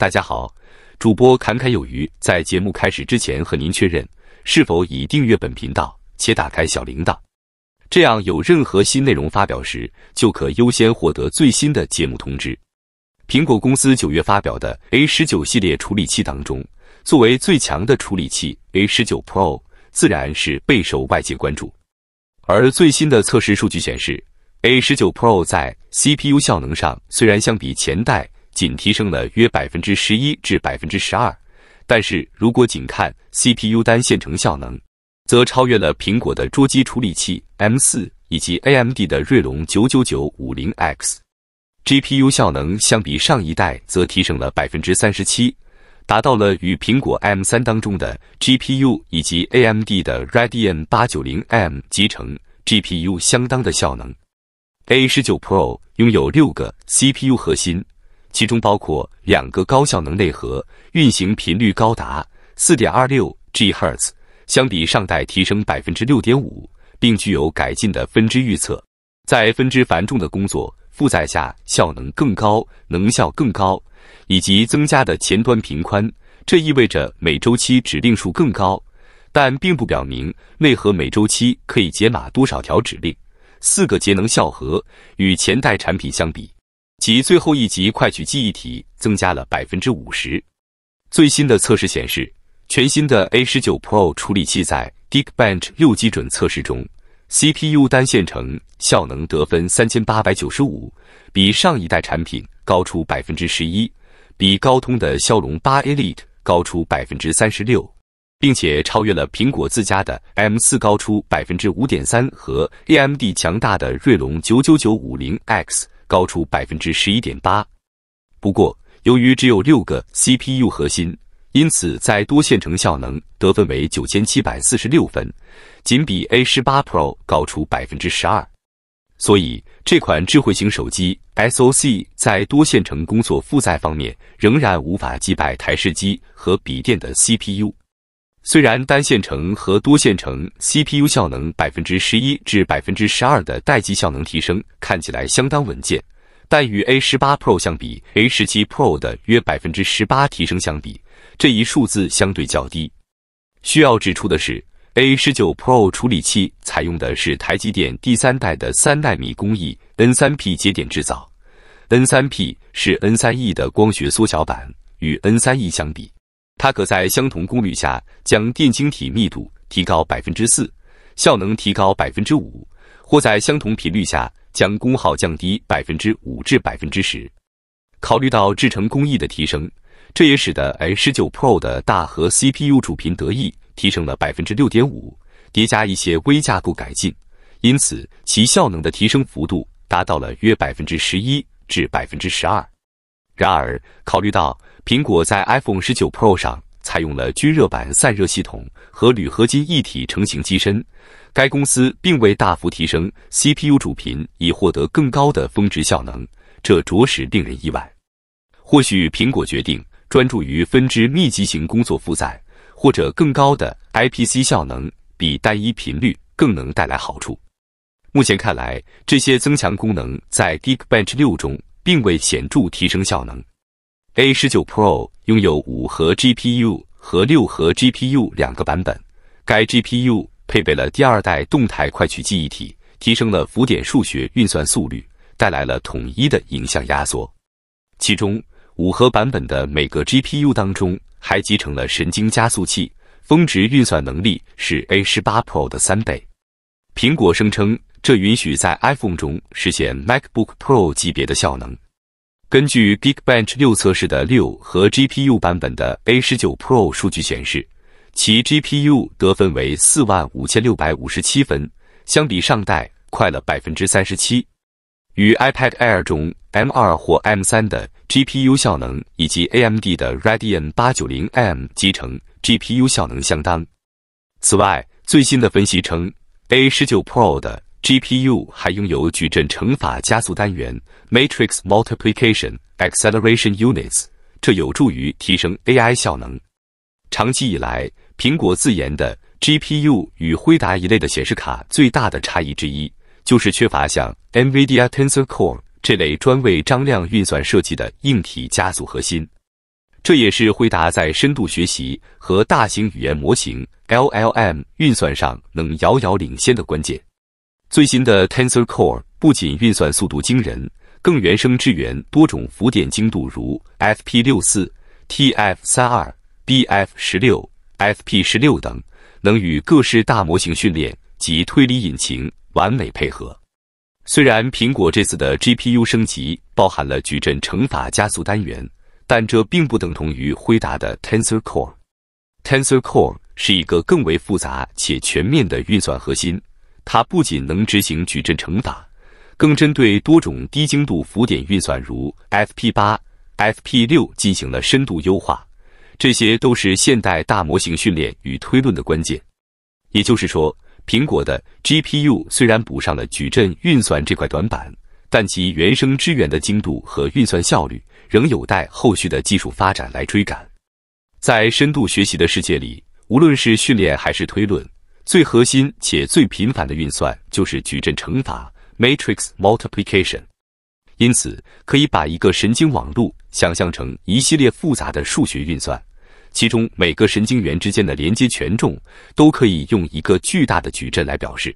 大家好，主播侃侃有余。在节目开始之前，和您确认是否已订阅本频道且打开小铃铛，这样有任何新内容发表时，就可优先获得最新的节目通知。苹果公司九月发表的 A 十九系列处理器当中，作为最强的处理器 A 十九 Pro 自然是备受外界关注。而最新的测试数据显示，A 十九 Pro 在 CPU 效能上虽然相比前代。仅提升了约百分之十一至百分之十二，但是如果仅看 CPU 单线程效能，则超越了苹果的桌机处理器 M 四以及 AMD 的锐龙九九九五零 X。GPU 效能相比上一代则提升了百分之三十七，达到了与苹果 M 三当中的 GPU 以及 AMD 的 r a d i a n 八九零 M 集成 GPU 相当的效能。A 十九 Pro 拥有六个 CPU 核心。其中包括两个高效能内核，运行频率高达四点二六 GHz，相比上代提升百分之六点五，并具有改进的分支预测，在分支繁重的工作负载下，效能更高，能效更高，以及增加的前端频宽，这意味着每周期指令数更高，但并不表明内核每周期可以解码多少条指令。四个节能效核与前代产品相比。其最后一级快取记忆体增加了百分之五十。最新的测试显示，全新的 A 十九 Pro 处理器在 Geekbench 六基准测试中，CPU 单线程效能得分三千八百九十五，比上一代产品高出百分之十一，比高通的骁龙八 Elite 高出百分之三十六，并且超越了苹果自家的 M 四，高出百分之五点三，和 AMD 强大的锐龙九九九五零 X。高出百分之十一点八。不过，由于只有六个 CPU 核心，因此在多线程效能得分为九千七百四十六分，仅比 A 十八 Pro 高出百分之十二。所以，这款智慧型手机 SOC 在多线程工作负载方面仍然无法击败台式机和笔电的 CPU。虽然单线程和多线程 CPU 效能百分之十一至百分之十二的待机效能提升看起来相当稳健，但与 A 十八 Pro 相比，A 十七 Pro 的约百分之十八提升相比，这一数字相对较低。需要指出的是，A 十九 Pro 处理器采用的是台积电第三代的三纳米工艺 N3P 节点制造，N3P 是 N3E 的光学缩小版，与 N3E 相比。它可在相同功率下将电晶体密度提高百分之四，效能提高百分之五，或在相同频率下将功耗降低百分之五至百分之十。考虑到制成工艺的提升，这也使得 H19 Pro 的大核 CPU 主频得益提升了百分之六点五，叠加一些微架构改进，因此其效能的提升幅度达到了约百分之十一至百分之十二。然而，考虑到苹果在 iPhone 19 Pro 上采用了均热板散热系统和铝合金一体成型机身，该公司并未大幅提升 CPU 主频以获得更高的峰值效能，这着实令人意外。或许苹果决定专注于分支密集型工作负载，或者更高的 IPC 效能比单一频率更能带来好处。目前看来，这些增强功能在 Geekbench 6中。并未显著提升效能。A19 Pro 拥有五核 GPU 和六核 GPU 两个版本，该 GPU 配备了第二代动态快取记忆体，提升了浮点数学运算速率，带来了统一的影像压缩。其中五核版本的每个 GPU 当中还集成了神经加速器，峰值运算能力是 A18 Pro 的三倍。苹果声称，这允许在 iPhone 中实现 MacBook Pro 级别的效能。根据 Geekbench 六测试的六和 GPU 版本的 A 十九 Pro 数据显示，其 GPU 得分为四万五千六百五十七分，相比上代快了百分之三十七，与 iPad Air 中 M 二或 M 三的 GPU 效能以及 AMD 的 Radeon 八九零 M 集成 GPU 效能相当。此外，最新的分析称。A19 Pro 的 GPU 还拥有矩阵乘法加速单元 Matrix Multiplication Acceleration Units，这有助于提升 AI 效能。长期以来，苹果自研的 GPU 与辉达一类的显示卡最大的差异之一，就是缺乏像 NVIDIA Tensor Core 这类专为张量运算设计的硬体加速核心。这也是辉达在深度学习和大型语言模型 （LLM） 运算上能遥遥领先的关键。最新的 Tensor Core 不仅运算速度惊人，更原生支援多种浮点精度，如 FP64、TF32、BF16、FP16 等，能与各式大模型训练及推理引擎完美配合。虽然苹果这次的 GPU 升级包含了矩阵乘法加速单元。但这并不等同于辉达的 Tensor Core。Tensor Core 是一个更为复杂且全面的运算核心，它不仅能执行矩阵乘法，更针对多种低精度浮点运算如 FP8、FP6 进行了深度优化。这些都是现代大模型训练与推论的关键。也就是说，苹果的 GPU 虽然补上了矩阵运算这块短板。但其原生支援的精度和运算效率仍有待后续的技术发展来追赶。在深度学习的世界里，无论是训练还是推论，最核心且最频繁的运算就是矩阵乘法 （matrix multiplication）。因此，可以把一个神经网络想象成一系列复杂的数学运算，其中每个神经元之间的连接权重都可以用一个巨大的矩阵来表示。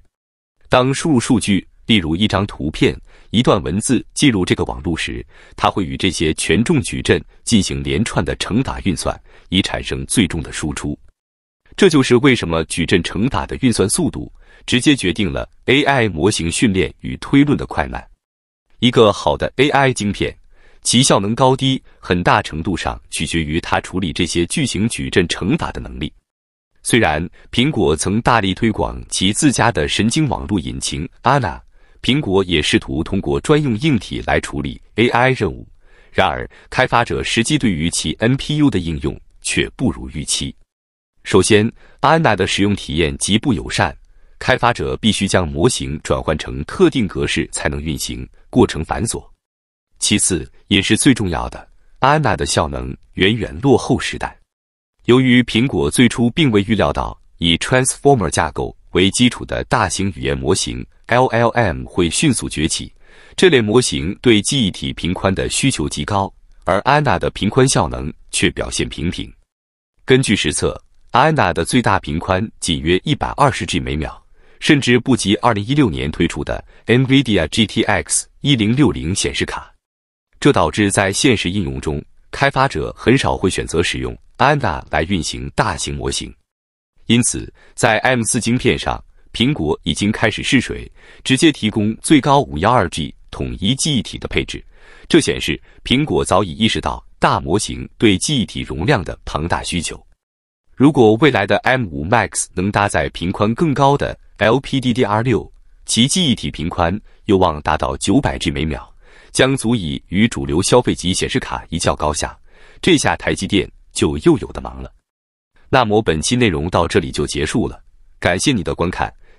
当输入数据，例如一张图片，一段文字进入这个网络时，它会与这些权重矩阵进行连串的乘法运算，以产生最终的输出。这就是为什么矩阵乘法的运算速度直接决定了 AI 模型训练与推论的快慢。一个好的 AI 晶片，其效能高低很大程度上取决于它处理这些巨型矩阵乘法的能力。虽然苹果曾大力推广其自家的神经网络引擎 Ana。苹果也试图通过专用硬体来处理 AI 任务，然而开发者实际对于其 NPU 的应用却不如预期。首先，安娜的使用体验极不友善，开发者必须将模型转换成特定格式才能运行，过程繁琐。其次，也是最重要的，安娜的效能远远落后时代。由于苹果最初并未预料到以 Transformer 架构为基础的大型语言模型。LLM 会迅速崛起，这类模型对记忆体频宽的需求极高，而安 a 的频宽效能却表现平平。根据实测，安娜的最大频宽仅约一百二十 G 每秒，甚至不及二零一六年推出的 NVIDIA GTX 一零六零显示卡。这导致在现实应用中，开发者很少会选择使用安 a 来运行大型模型。因此，在 M 四晶片上。苹果已经开始试水，直接提供最高五幺二 G 统一记忆体的配置，这显示苹果早已意识到大模型对记忆体容量的庞大需求。如果未来的 M5 Max 能搭载频宽更高的 LPDDR6，其记忆体频宽有望达到九百 G 每秒，将足以与主流消费级显示卡一较高下。这下台积电就又有的忙了。那么本期内容到这里就结束了，感谢你的观看。